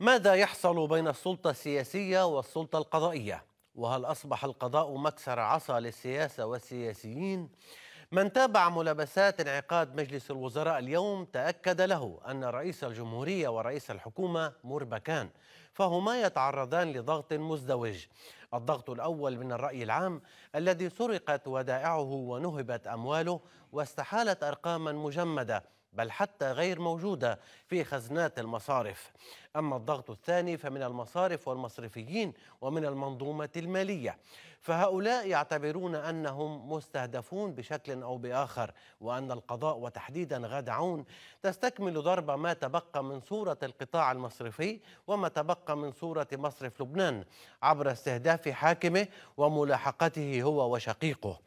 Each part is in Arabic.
ماذا يحصل بين السلطة السياسية والسلطة القضائية؟ وهل أصبح القضاء مكسر عصا للسياسة والسياسيين؟ من تابع ملابسات انعقاد مجلس الوزراء اليوم تأكد له أن رئيس الجمهورية ورئيس الحكومة مربكان فهما يتعرضان لضغط مزدوج الضغط الأول من الرأي العام الذي سرقت ودائعه ونهبت أمواله واستحالت أرقاما مجمدة بل حتى غير موجودة في خزنات المصارف أما الضغط الثاني فمن المصارف والمصرفيين ومن المنظومة المالية فهؤلاء يعتبرون أنهم مستهدفون بشكل أو بآخر وأن القضاء وتحديدا غدعون تستكمل ضرب ما تبقى من صورة القطاع المصرفي وما تبقى من صورة مصرف لبنان عبر استهداف حاكمه وملاحقته هو وشقيقه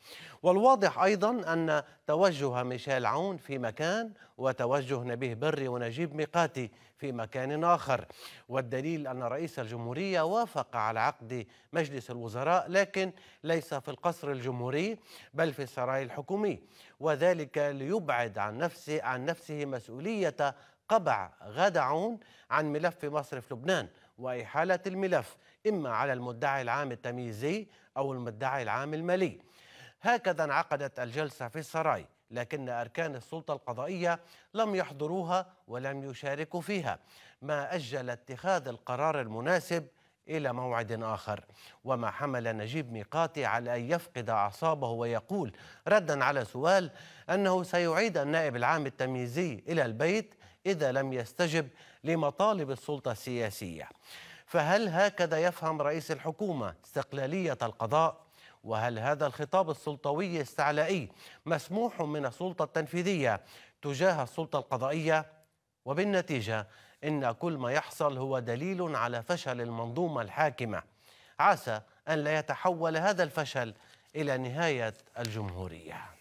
والواضح أيضا أن توجه ميشيل عون في مكان وتوجه نبيه بري ونجيب ميقاتي في مكان آخر والدليل أن رئيس الجمهورية وافق على عقد مجلس الوزراء لكن ولكن ليس في القصر الجمهوري بل في السراي الحكومي وذلك ليبعد عن نفسه عن نفسه مسؤوليه قبع غدعون عن ملف مصرف لبنان وإحالة الملف إما على المدعي العام التمييزي أو المدعي العام المالي هكذا انعقدت الجلسة في السراي لكن أركان السلطة القضائية لم يحضروها ولم يشاركوا فيها ما أجل اتخاذ القرار المناسب إلى موعد آخر وما حمل نجيب ميقاتي على أن يفقد أعصابه ويقول ردا على سؤال أنه سيعيد النائب العام التمييزي إلى البيت إذا لم يستجب لمطالب السلطة السياسية فهل هكذا يفهم رئيس الحكومة استقلالية القضاء؟ وهل هذا الخطاب السلطوي استعلائي مسموح من السلطة التنفيذية تجاه السلطة القضائية؟ وبالنتيجة إن كل ما يحصل هو دليل على فشل المنظومة الحاكمة عسى أن لا يتحول هذا الفشل إلى نهاية الجمهورية